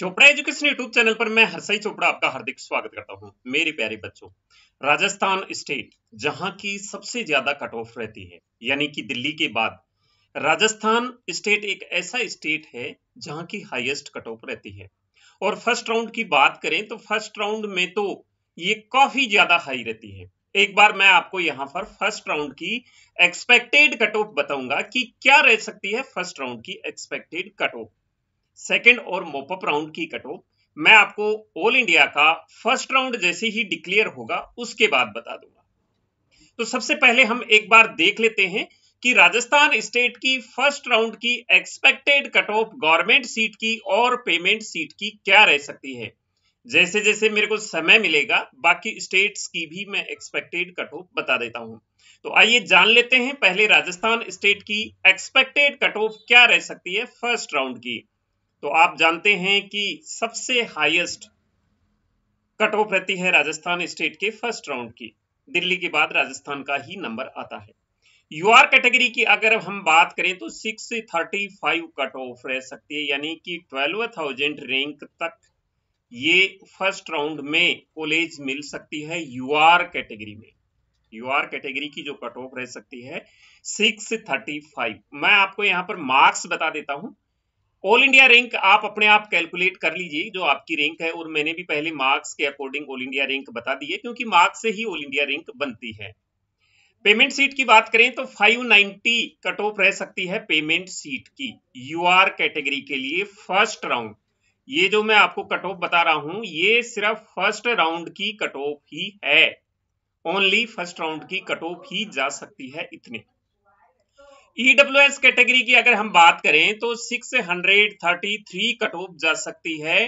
Chopra education YouTube channel पर मैं हरसई चोपड़ा आपका हार्दिक स्वागत करता हूं मेरे प्यारे बच्चों राजस्थान स्टेट जहां की सबसे ज्यादा कट ऑफ रहती है यानी कि दिल्ली के बाद राजस्थान स्टेट एक ऐसा स्टेट है जहां की हाईएस्ट कट ऑफ रहती है और फर्स्ट राउंड की बात करें तो फर्स्ट राउंड में तो ये काफी ज्यादा हाई रहती है एक बार मैं आपको यहाँ पर फर्स्ट राउंड की एक्सपेक्टेड कट ऑफ बताऊंगा कि क्या रह सकती है फर्स्ट राउंड की एक्सपेक्टेड कट ऑफ सेकेंड और मोपअप राउंड की कट ऑफ मैं आपको ऑल इंडिया का फर्स्ट राउंड जैसे ही डिक्लेयर होगा उसके बाद बता दूंगा तो सबसे पहले हम एक बार देख लेते हैं कि राजस्थान स्टेट की फर्स्ट राउंड की expected cut off government seat की और पेमेंट सीट की क्या रह सकती है जैसे जैसे मेरे को समय मिलेगा बाकी स्टेट्स की भी मैं एक्सपेक्टेड कट ऑफ बता देता हूं तो आइए जान लेते हैं पहले राजस्थान स्टेट की एक्सपेक्टेड कट ऑफ क्या रह सकती है फर्स्ट राउंड की तो आप जानते हैं कि सबसे हाईएस्ट कट ऑफ रहती है राजस्थान स्टेट के फर्स्ट राउंड की दिल्ली के बाद राजस्थान का ही नंबर आता है यूआर कैटेगरी की अगर हम बात करें तो 635 कट ऑफ रह सकती है यानी कि 12,000 रैंक तक ये फर्स्ट राउंड में कॉलेज मिल सकती है यूआर कैटेगरी में यूआर कैटेगरी की जो कट ऑफ रह सकती है 635 मैं आपको यहां पर मार्क्स बता देता हूं ऑल इंडिया रैंक आप अपने आप कैलकुलेट कर लीजिए जो आपकी रैंक है और मैंने भी पहले मार्क्स के अकॉर्डिंग ऑल इंडिया रैंक बता दी है क्योंकि मार्क्स से ही ऑल इंडिया रैंक बनती है पेमेंट सीट की बात करें तो 590 कट ऑफ रह सकती है पेमेंट सीट की यू आर कैटेगरी के लिए फर्स्ट राउंड ये जो मैं आपको कट ऑफ बता रहा हूं ये सिर्फ फर्स्ट राउंड की कट ऑफ ही है ओनली फर्स्ट राउंड की कट ऑफ ही जा सकती है इतने ईडब्ल्यू एस कैटेगरी की अगर हम बात करें तो 633 कट ऑफ जा सकती है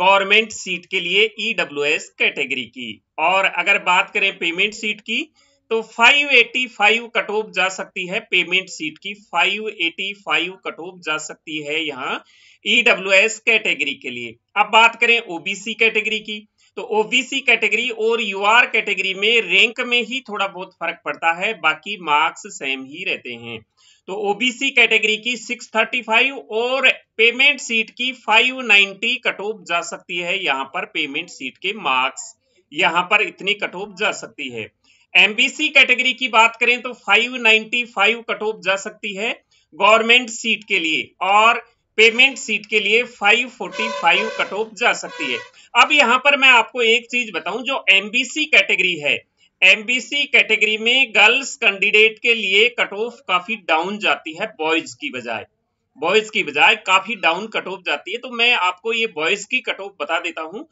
गवर्नमेंट सीट के लिए ईडब्ल्यू एस कैटेगरी की और अगर बात करें पेमेंट सीट की तो 585 कट ऑफ जा सकती है पेमेंट सीट की 585 कट ऑफ जा सकती है यहाँ ईडब्ल्यू एस कैटेगरी के लिए अब बात करें ओबीसी कैटेगरी की तो ओबीसी कैटेगरी और यूआर कैटेगरी में रैंक में ही थोड़ा बहुत फर्क पड़ता है बाकी मार्क्स सेम ही रहते हैं तो ओबीसी कैटेगरी की 635 और पेमेंट सीट की 590 कट कटोप जा सकती है यहाँ पर पेमेंट सीट के मार्क्स यहां पर इतनी कटोप जा सकती है एमबीसी कैटेगरी की बात करें तो 595 नाइनटी कटोप जा सकती है गवर्नमेंट सीट के लिए और पेमेंट सीट के लिए 545 कट ऑफ जा सकती है अब यहां पर मैं आपको एक चीज बताऊं जो एमबीसी कैटेगरी है एमबीसी कैटेगरी में गर्ल्स कैंडिडेट के लिए कट ऑफ काफी डाउन जाती है बॉयज की बजाय बॉयज की बजाय काफी डाउन कट ऑफ जाती है तो मैं आपको ये बॉयज की कट ऑफ बता देता हूं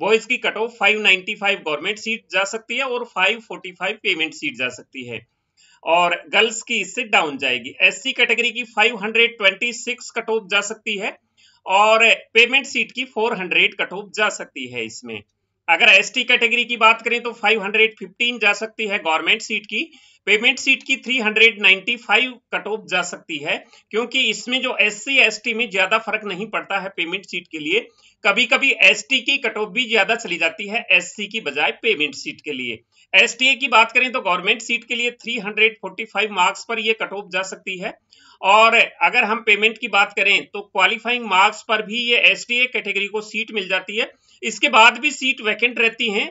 बॉयज की कट ऑफ 595 गवर्नमेंट सीट जा सकती है और 545 पेमेंट सीट जा सकती है और गर्ल्स की इससे डाउन जाएगी एससी कैटेगरी की 526 कट ऑफ जा सकती है और पेमेंट सीट की 400 कट ऑफ जा सकती है इसमें अगर एसटी कैटेगरी की बात करें तो 515 जा सकती है गवर्नमेंट सीट की पेमेंट सीट की 395 कट ऑफ जा सकती है क्योंकि इसमें जो एस सी में ज्यादा फर्क नहीं पड़ता है पेमेंट सीट के लिए कभी कभी एस की कट ऑफ भी ज्यादा चली जाती है एस की बजाय पेमेंट सीट के लिए एस की बात करें तो गवर्नमेंट सीट के लिए 345 मार्क्स पर यह कट ऑफ जा सकती है और अगर हम पेमेंट की बात करें तो क्वालिफाइंग मार्क्स पर भी ये एस कैटेगरी को सीट मिल जाती है इसके बाद भी सीट वैकेंट रहती है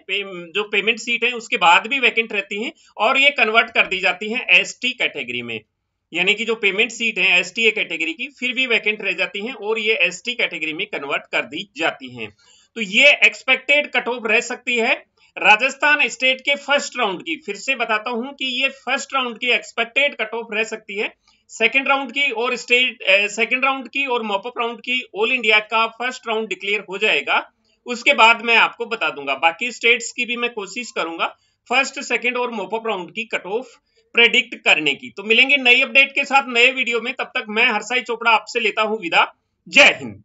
जो पेमेंट सीट है उसके बाद भी वैकेंट रहती है और ये कन्वर्ट कर दी जाती है एस कैटेगरी में यानी कि जो पेमेंट सीट है एस कैटेगरी की फिर भी वैकेंट रह जाती है और ये एस कैटेगरी में कन्वर्ट कर दी जाती है तो ये एक्सपेक्टेड कट ऑफ रह सकती है राजस्थान स्टेट के फर्स्ट राउंड की फिर से बताता हूं कि ये फर्स्ट राउंड की एक्सपेक्टेड कट ऑफ रह सकती है सेकंड राउंड की और स्टेट सेकंड राउंड की और मोपअप राउंड की ऑल इंडिया का फर्स्ट राउंड डिक्लेयर हो जाएगा उसके बाद मैं आपको बता दूंगा बाकी स्टेट्स की भी मैं कोशिश करूंगा फर्स्ट सेकेंड और मोपअप राउंड की कट ऑफ प्रेडिक्ट करने की तो मिलेंगे नई अपडेट के साथ नए वीडियो में तब तक मैं हरसाई चोपड़ा आपसे लेता हूं विदा जय हिंद